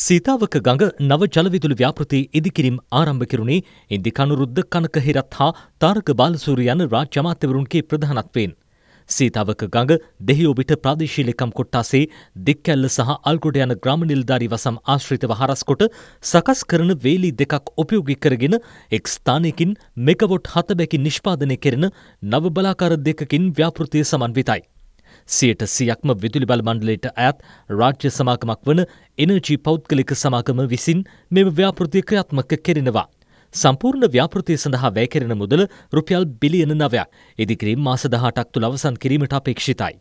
සීතාවක ගඟ නව ජලවිදුලි ව්‍යාපෘති ඉදිකිරීම් ආරම්භ කෙරුණේ ඉන්දික අනුරුද්ධ කනක හිරත් හා තාරක බාලසූරිය යන රාජ්‍ය අමාත්‍යවරුන්ගේ ප්‍රධානත්වයෙන්. සීතාවක ගඟ දෙහිඔබිට ප්‍රාදේශීලකම් කොට්ටාසේ දික්කැල්ල සහ අල්ගොඩ යන ග්‍රාම නිලධාරී වසම් ආශ්‍රිතව හරස්කොට සකස් කරන වේලි දෙකක් උපයෝගී කරගෙන එක් ස්ථානයකින් මෙකවොට් හතබැකි නිෂ්පාදනය කෙරෙන නව බලාකාර දෙකකින් ව්‍යාපෘතිය සමන්විතයි. සියයට සියක්ම විදුලි බල මණ්ඩලයට අයත් රාජ්‍ය සමාගමක් වන එනජී පෞද්ගලික සමාගම විසින් මෙම ව්‍යාපෘතිය ක්‍රියාත්මක කෙරෙනවා. සම්පූර්ණ ව්‍යාපෘතිය සඳහා වැය කෙරෙන මුදල රුපියල් බිලියන නවයක් ඉදිකිරීම් මාස දහටක් තුළ අවසන් කිරීමට අපේක්ෂිතයි.